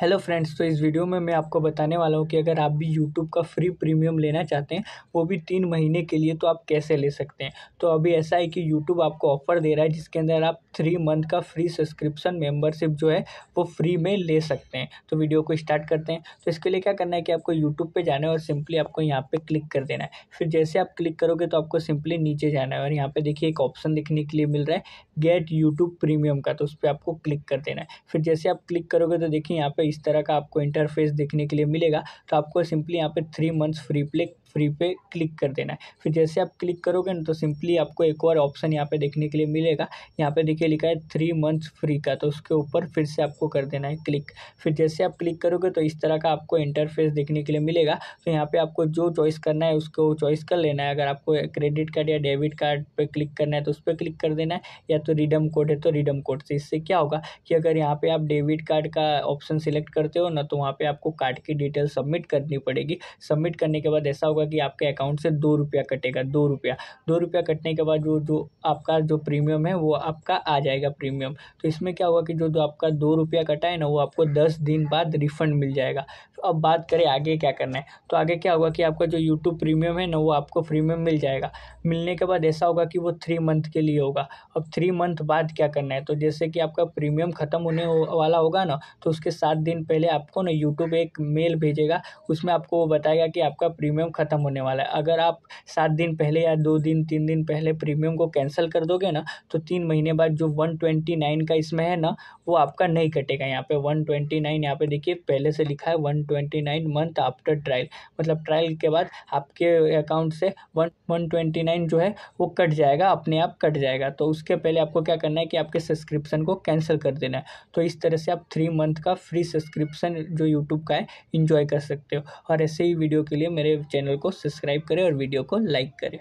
hello friends तो इस video में मैं आपको बताने वाला हूँ कि अगर आप भी यूट्यूब का फ्री प्रीमियम लेना चाहते हैं वो भी तीन महीने के लिए तो आप कैसे ले सकते हैं तो अभी ऐसा है कि यूट्यूब आपको ऑफर दे रहा है जिसके अंदर आप थ्री मंथ का फ्री सब्सक्रिप्शन मेम्बरशिप जो है वो फ्री में ले सकते हैं तो वीडियो को स्टार्ट करते हैं तो इसके लिए क्या करना है कि आपको यूट्यूब पर जाना है और सिंपली आपको यहाँ पर क्लिक कर देना है फिर जैसे आप क्लिक करोगे तो आपको सिंपली नीचे जाना है और यहाँ पर देखिए एक ऑप्शन दिखने के लिए मिल रहा है गेट यूट्यूब प्रीमियम का तो उस पर आपको क्लिक कर देना है फिर जैसे आप क्लिक करोगे तो देखिए यहाँ पर इस तरह का आपको इंटरफेस देखने के लिए मिलेगा तो आपको सिंपली यहाँ पे three months free play free पे क्लिक कर देना है फिर जैसे आप क्लिक करोगे ना तो सिंपली आपको एक और ऑप्शन यहाँ पे देखने के लिए मिलेगा यहाँ पे देखिए लिखा है थ्री मंथ्स फ्री का तो उसके ऊपर फिर से आपको कर देना है क्लिक फिर जैसे आप क्लिक करोगे तो इस तरह का आपको इंटरफेस देखने के लिए मिलेगा तो यहाँ पर आपको जो चॉइस करना है उसको चॉइस कर लेना है अगर आपको क्रेडिट कार्ड या डेबिट कार्ड पर क्लिक करना है तो उस पर क्लिक कर देना है या तो रिडम कोड है तो रिडम कोड से इससे क्या होगा कि अगर यहाँ पर आप डेबिट कार्ड का ऑप्शन सिलेक्ट करते हो ना तो वहाँ पर आपको कार्ड की डिटेल सबमिट करनी पड़ेगी सबमिट करने के बाद ऐसा होगा होगा कि आपके अकाउंट से दो रुपया कटेगा दो रुपया दो रुपया कटने के बाद जो जो आपका जो प्रीमियम है वो आपका आ जाएगा प्रीमियम तो इसमें क्या होगा कि जो जो आपका दो रुपया कटा है ना वो आपको दस दिन बाद रिफंड मिल जाएगा अब बात करें आगे क्या करना है तो आगे क्या होगा कि आपका जो यूट्यूब प्रीमियम है ना वो आपको प्रीमियम मिल जाएगा मिलने के बाद ऐसा होगा कि वो थ्री मंथ के लिए होगा अब थ्री मंथ बाद क्या करना है तो जैसे कि आपका प्रीमियम ख़त्म होने वाला होगा ना तो उसके सात दिन पहले आपको ना यूट्यूब एक मेल भेजेगा उसमें आपको वो बताएगा कि आपका प्रीमियम ख़त्म होने वाला है अगर आप सात दिन पहले या दो दिन तीन दिन पहले प्रीमियम को कैंसिल कर दोगे ना तो तीन महीने बाद जो वन ट्वेंटी नाइन का इसमें है ना वो आपका नहीं कटेगा यहाँ पे वन ट्वेंटी नाइन यहाँ पे देखिए पहले से लिखा है one twenty nine month after trial मतलब ट्रायल के बाद आपके अकाउंट से वन वन ट्वेंटी नाइन जो है वो कट जाएगा अपने आप कट जाएगा तो उसके पहले आपको क्या करना है कि आपके सब्सक्रिप्शन को कैंसिल कर देना है तो इस तरह से आप थ्री मंथ का फ्री सब्सक्रिप्शन जो यूट्यूब का है इन्जॉय कर सकते हो और ऐसे ही वीडियो के लिए मेरे चैनल को सब्सक्राइब करें और वीडियो को लाइक करें